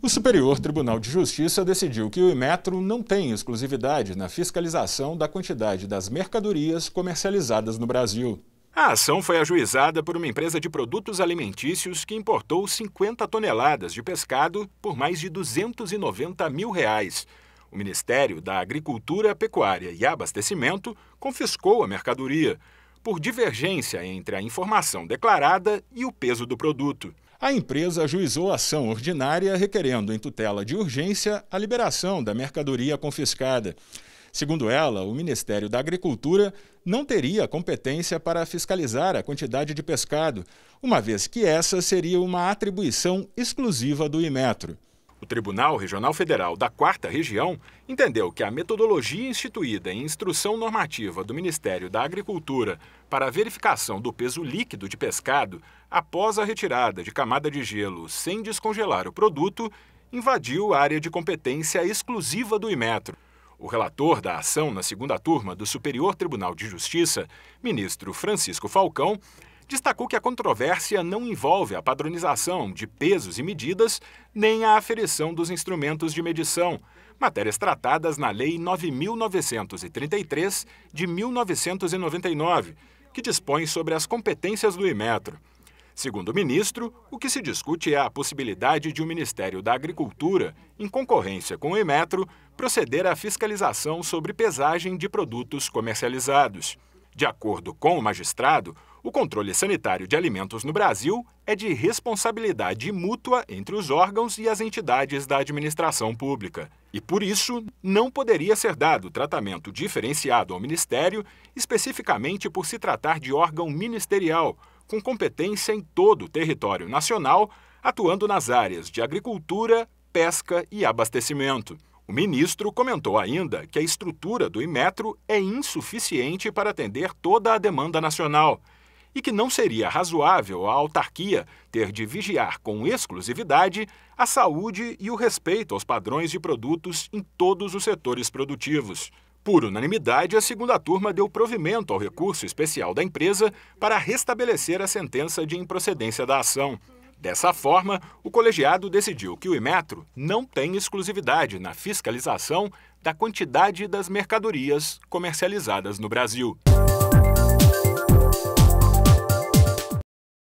O Superior Tribunal de Justiça decidiu que o Imetro não tem exclusividade na fiscalização da quantidade das mercadorias comercializadas no Brasil. A ação foi ajuizada por uma empresa de produtos alimentícios que importou 50 toneladas de pescado por mais de 290 mil reais. O Ministério da Agricultura, Pecuária e Abastecimento confiscou a mercadoria por divergência entre a informação declarada e o peso do produto. A empresa ajuizou a ação ordinária requerendo em tutela de urgência a liberação da mercadoria confiscada. Segundo ela, o Ministério da Agricultura não teria competência para fiscalizar a quantidade de pescado, uma vez que essa seria uma atribuição exclusiva do Imetro. O Tribunal Regional Federal da Quarta Região entendeu que a metodologia instituída em instrução normativa do Ministério da Agricultura para a verificação do peso líquido de pescado após a retirada de camada de gelo sem descongelar o produto invadiu a área de competência exclusiva do Imetro. O relator da ação na segunda turma do Superior Tribunal de Justiça, ministro Francisco Falcão, destacou que a controvérsia não envolve a padronização de pesos e medidas, nem a aferição dos instrumentos de medição, matérias tratadas na Lei 9.933 de 1999, que dispõe sobre as competências do Imetro. Segundo o ministro, o que se discute é a possibilidade de o Ministério da Agricultura, em concorrência com o Imetro, proceder à fiscalização sobre pesagem de produtos comercializados. De acordo com o magistrado, o controle sanitário de alimentos no Brasil é de responsabilidade mútua entre os órgãos e as entidades da administração pública. E por isso, não poderia ser dado tratamento diferenciado ao Ministério, especificamente por se tratar de órgão ministerial, com competência em todo o território nacional, atuando nas áreas de agricultura, pesca e abastecimento. O ministro comentou ainda que a estrutura do Imetro é insuficiente para atender toda a demanda nacional e que não seria razoável a autarquia ter de vigiar com exclusividade a saúde e o respeito aos padrões de produtos em todos os setores produtivos. Por unanimidade, a segunda turma deu provimento ao recurso especial da empresa para restabelecer a sentença de improcedência da ação. Dessa forma, o colegiado decidiu que o Imetro não tem exclusividade na fiscalização da quantidade das mercadorias comercializadas no Brasil.